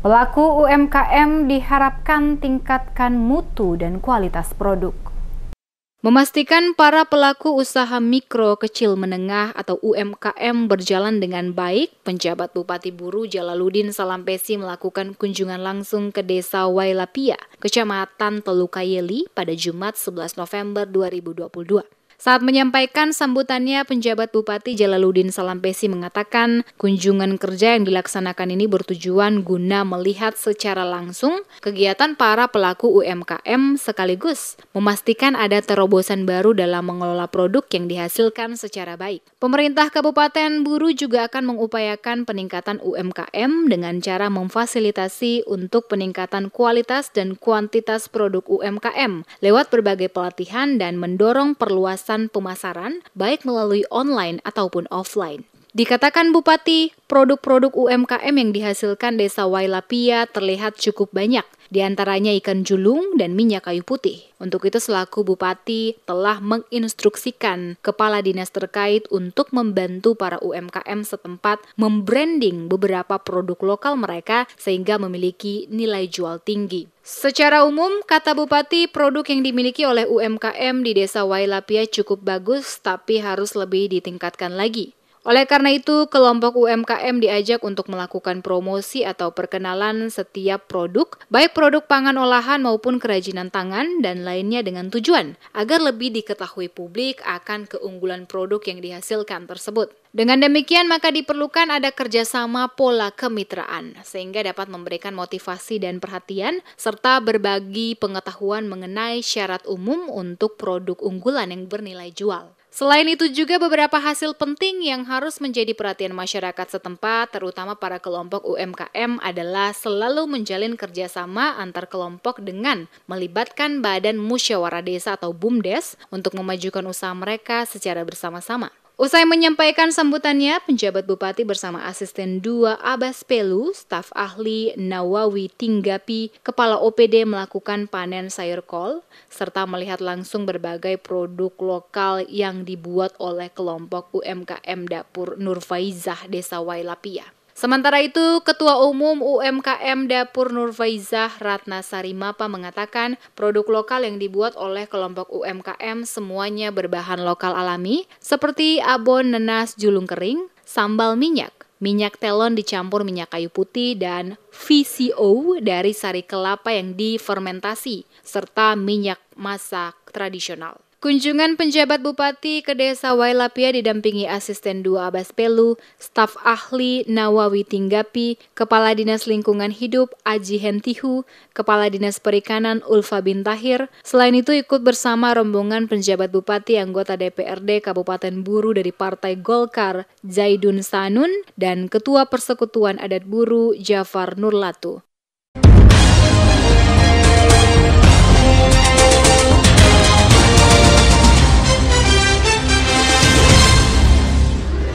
Pelaku UMKM diharapkan tingkatkan mutu dan kualitas produk. Memastikan para pelaku usaha mikro, kecil, menengah atau UMKM berjalan dengan baik, penjabat Bupati Buru Jalaluddin Salampesi melakukan kunjungan langsung ke Desa Wailapia, Kecamatan Telukayeli pada Jumat 11 November 2022. Saat menyampaikan sambutannya, penjabat Bupati Jalaluddin Salampesi mengatakan kunjungan kerja yang dilaksanakan ini bertujuan guna melihat secara langsung kegiatan para pelaku UMKM sekaligus memastikan ada terobosan baru dalam mengelola produk yang dihasilkan secara baik. Pemerintah Kabupaten Buru juga akan mengupayakan peningkatan UMKM dengan cara memfasilitasi untuk peningkatan kualitas dan kuantitas produk UMKM lewat berbagai pelatihan dan mendorong perluasan pemasaran, baik melalui online ataupun offline. Dikatakan Bupati, produk-produk UMKM yang dihasilkan desa Wailapia terlihat cukup banyak, di antaranya ikan julung dan minyak kayu putih. Untuk itu selaku Bupati telah menginstruksikan kepala dinas terkait untuk membantu para UMKM setempat membranding beberapa produk lokal mereka sehingga memiliki nilai jual tinggi. Secara umum, kata Bupati, produk yang dimiliki oleh UMKM di Desa Wailapia cukup bagus, tapi harus lebih ditingkatkan lagi. Oleh karena itu, kelompok UMKM diajak untuk melakukan promosi atau perkenalan setiap produk, baik produk pangan olahan maupun kerajinan tangan dan lainnya dengan tujuan agar lebih diketahui publik akan keunggulan produk yang dihasilkan tersebut. Dengan demikian, maka diperlukan ada kerjasama pola kemitraan, sehingga dapat memberikan motivasi dan perhatian, serta berbagi pengetahuan mengenai syarat umum untuk produk unggulan yang bernilai jual. Selain itu juga beberapa hasil penting yang harus menjadi perhatian masyarakat setempat, terutama para kelompok UMKM adalah selalu menjalin kerjasama antar kelompok dengan melibatkan Badan Musyawarah Desa atau BUMDes untuk memajukan usaha mereka secara bersama-sama. Usai menyampaikan sambutannya, penjabat bupati bersama asisten 2 Abbas Pelu, staf ahli Nawawi Tinggapi, kepala OPD melakukan panen sayur kol, serta melihat langsung berbagai produk lokal yang dibuat oleh kelompok UMKM Dapur Nurfaizah Desa Wailapia. Sementara itu, Ketua Umum UMKM Dapur Nurfaizah Ratna Sarimapa mengatakan produk lokal yang dibuat oleh kelompok UMKM semuanya berbahan lokal alami seperti abon nenas julung kering, sambal minyak, minyak telon dicampur minyak kayu putih dan VCO dari sari kelapa yang difermentasi serta minyak masak tradisional. Kunjungan penjabat bupati ke Desa Wailapia didampingi asisten dua Abas Pelu, staf ahli Nawawi Tinggapi, Kepala Dinas Lingkungan Hidup Aji Hentihu, Kepala Dinas Perikanan Ulfa Bintahir, Selain itu ikut bersama rombongan penjabat bupati anggota DPRD Kabupaten Buru dari Partai Golkar, Zaidun Sanun, dan Ketua Persekutuan Adat Buru Jafar Nurlatu.